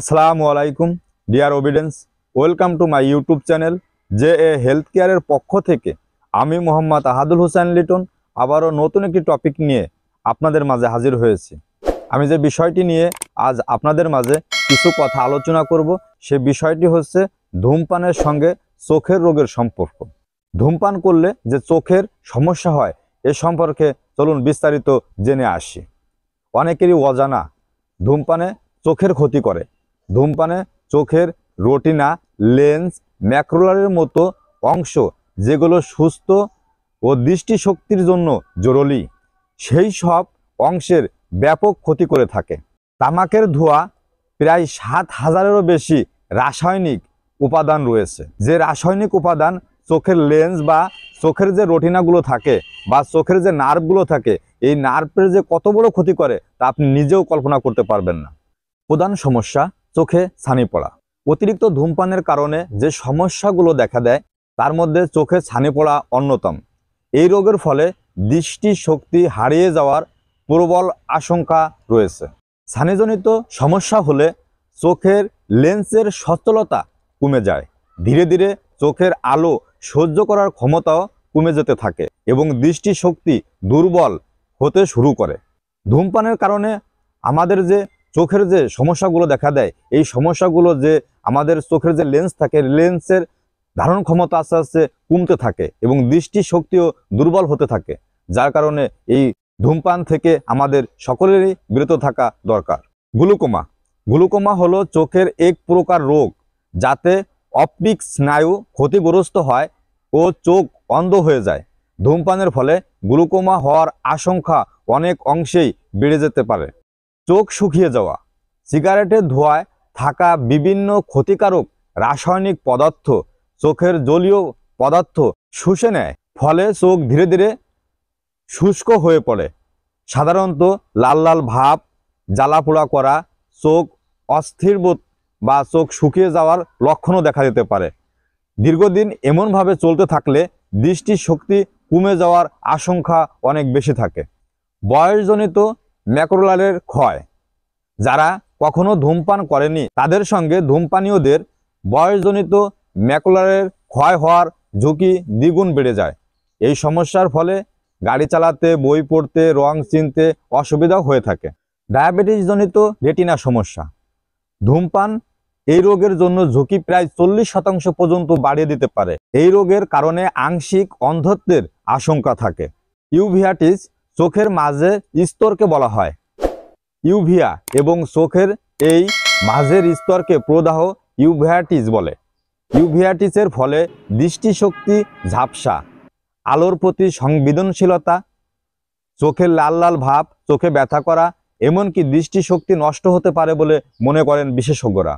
আসসালামু আলাইকুম dear audience welcome to my YouTube channel J A health কেয়ারের পক্ষ থেকে আমি মোহাম্মদ আহাদুল হুসাইন লিটন আবারও নতুন একটি টপিক নিয়ে আপনাদের মাঝে হাজির হয়েছি আমি যে বিষয়টি নিয়ে আজ আপনাদের মাঝে কিছু কথা আলোচনা করব সে বিষয়টি হচ্ছে ধূমপানের সঙ্গে চোখের রোগের সম্পর্ক ধূমপান করলে যে চোখের সমস্যা হয় এ সম্পর্কে চলুন বিস্তারিত জেনে আসি অনেকেরই অজানা ধূমপানে চোখের ক্ষতি করে ধূমপানে চোখের রোটিনা লেন্স ম্যাক্রোলারের মতো অংশ যেগুলো সুস্থ ও দৃষ্টিশক্তির জন্য জরুরি সেই সব অংশের ব্যাপক ক্ষতি করে থাকে তামাকের ধোয়া প্রায় সাত হাজারেরও বেশি রাসায়নিক উপাদান রয়েছে যে রাসায়নিক উপাদান চোখের লেন্স বা চোখের যে রোটিনাগুলো থাকে বা চোখের যে নার্ভগুলো থাকে এই নার্ভের যে কত বড় ক্ষতি করে তা আপনি নিজেও কল্পনা করতে পারবেন না প্রধান সমস্যা চোখে ছানি পড়া অতিরিক্ত ধূমপানের কারণে যে সমস্যাগুলো দেখা দেয় তার মধ্যে চোখে ছানি পড়া অন্যতম এই রোগের ফলে দৃষ্টি শক্তি হারিয়ে যাওয়ার প্রবল আশঙ্কা রয়েছে ছানিজনিত সমস্যা হলে চোখের লেন্সের সচলতা কমে যায় ধীরে ধীরে চোখের আলো সহ্য করার ক্ষমতাও কমে যেতে থাকে এবং দৃষ্টিশক্তি দুর্বল হতে শুরু করে ধূমপানের কারণে আমাদের যে চোখের যে সমস্যাগুলো দেখা দেয় এই সমস্যাগুলো যে আমাদের চোখের যে লেন্স থাকে লেন্সের ধারণ ক্ষমতা আস্তে আস্তে কমতে থাকে এবং দৃষ্টি শক্তিও দুর্বল হতে থাকে যার কারণে এই ধূমপান থেকে আমাদের সকলেরই বিরত থাকা দরকার গ্লুকোমা গ্লুকোমা হলো চোখের এক প্রকার রোগ যাতে অপটিক স্নায়ু ক্ষতিগ্রস্ত হয় ও চোখ অন্ধ হয়ে যায় ধূমপানের ফলে গ্লুকোমা হওয়ার আশঙ্কা অনেক অংশেই বেড়ে যেতে পারে চোখ শুকিয়ে যাওয়া সিগারেটের ধোঁয়ায় থাকা বিভিন্ন ক্ষতিকারক রাসায়নিক পদার্থ চোখের জলীয় পদার্থ শুষে নেয় ফলে চোখ ধীরে ধীরে শুষ্ক হয়ে পড়ে সাধারণত লাল লাল ভাব জ্বালাপোড়া করা চোখ অস্থির বোধ বা চোখ শুকিয়ে যাওয়ার লক্ষণও দেখা যেতে পারে দীর্ঘদিন এমনভাবে চলতে থাকলে শক্তি কমে যাওয়ার আশঙ্কা অনেক বেশি থাকে বয়সজনিত ম্যাক্রোলারের ক্ষয় যারা কখনো ধূমপান করেনি তাদের সঙ্গে ধূমপানীয়দের বয়সজনিত ম্যাকুলারের ক্ষয় হওয়ার ঝুঁকি দ্বিগুণ বেড়ে যায় এই সমস্যার ফলে গাড়ি চালাতে বই পড়তে রং চিনতে অসুবিধা হয়ে থাকে ডায়াবেটিসজনিত রেটিনা সমস্যা ধূমপান এই রোগের জন্য ঝুঁকি প্রায় চল্লিশ শতাংশ পর্যন্ত বাড়িয়ে দিতে পারে এই রোগের কারণে আংশিক অন্ধত্বের আশঙ্কা থাকে ইউভিয়াটিস চোখের মাঝে স্তরকে বলা হয় ইউভিয়া এবং চোখের এই মাঝের স্তরকে প্রদাহ ইউভিয়াটিস বলে ইউভিয়াটিসের ফলে দৃষ্টিশক্তি ঝাপসা আলোর প্রতি সংবেদনশীলতা চোখের লাল লাল ভাব চোখে ব্যথা করা এমনকি দৃষ্টিশক্তি নষ্ট হতে পারে বলে মনে করেন বিশেষজ্ঞরা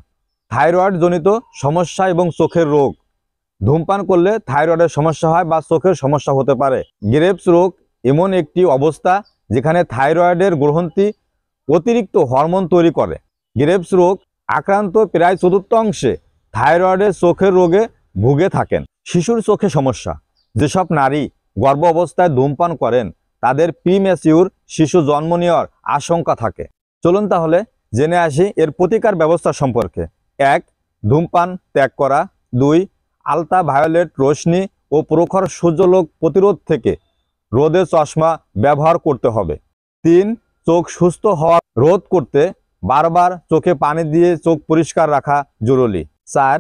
থাইরয়েড জনিত সমস্যা এবং চোখের রোগ ধূমপান করলে থাইরয়েডের সমস্যা হয় বা চোখের সমস্যা হতে পারে গ্রেপস রোগ এমন একটি অবস্থা যেখানে থাইরয়েডের গ্রহণটি অতিরিক্ত হরমোন তৈরি করে গ্রেপস রোগ আক্রান্ত প্রায় চতুর্থাংশে থাইরয়েডের চোখের রোগে ভুগে থাকেন শিশুর চোখে সমস্যা যেসব নারী গর্ভ অবস্থায় ধূমপান করেন তাদের প্রিমেচিউর শিশু জন্ম নেওয়ার আশঙ্কা থাকে চলুন তাহলে জেনে আসি এর প্রতিকার ব্যবস্থা সম্পর্কে এক ধূমপান ত্যাগ করা দুই আলতা ভায়োলেট রোশনি ও প্রখর সূর্যলোক প্রতিরোধ থেকে রোদে চশমা ব্যবহার করতে হবে তিন চোখ সুস্থ হওয়া রোধ করতে বারবার চোখে পানি দিয়ে চোখ পরিষ্কার রাখা জরুরি চার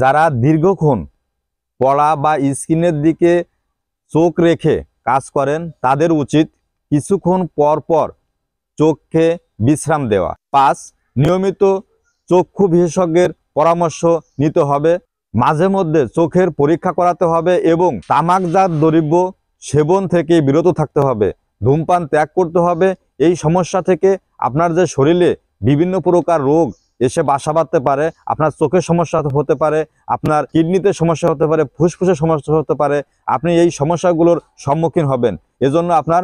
যারা দীর্ঘক্ষণ পড়া বা স্ক্রিনের দিকে চোখ রেখে কাজ করেন তাদের উচিত কিছুক্ষণ পর পর চোখকে বিশ্রাম দেওয়া পাঁচ নিয়মিত চক্ষু বিশেষজ্ঞের পরামর্শ নিতে হবে মাঝে মধ্যে চোখের পরীক্ষা করাতে হবে এবং তামাকজাত দ্রব্য সেবন থেকে বিরত থাকতে হবে ধূমপান ত্যাগ করতে হবে এই সমস্যা থেকে আপনার যে শরীরে বিভিন্ন প্রকার রোগ এসে বাসা বাঁধতে পারে আপনার চোখের সমস্যা হতে পারে আপনার কিডনিতে সমস্যা হতে পারে ফুসফুসের সমস্যা হতে পারে আপনি এই সমস্যাগুলোর সম্মুখীন হবেন এজন্য আপনার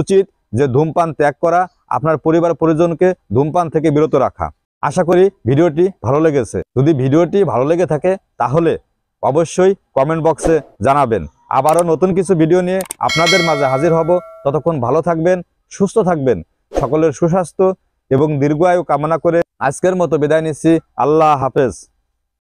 উচিত যে ধূমপান ত্যাগ করা আপনার পরিবার পরিজনকে ধূমপান থেকে বিরত রাখা আশা করি ভিডিওটি ভালো লেগেছে যদি ভিডিওটি ভালো লেগে থাকে তাহলে অবশ্যই কমেন্ট বক্সে জানাবেন আবারও নতুন কিছু ভিডিও নিয়ে আপনাদের মাঝে হাজির হব ততক্ষণ ভালো থাকবেন সুস্থ থাকবেন সকলের সুস্বাস্থ্য এবং দীর্ঘ আয়ু কামনা করে আজকের মতো বিদায় নিচ্ছি আল্লাহ হাফেজ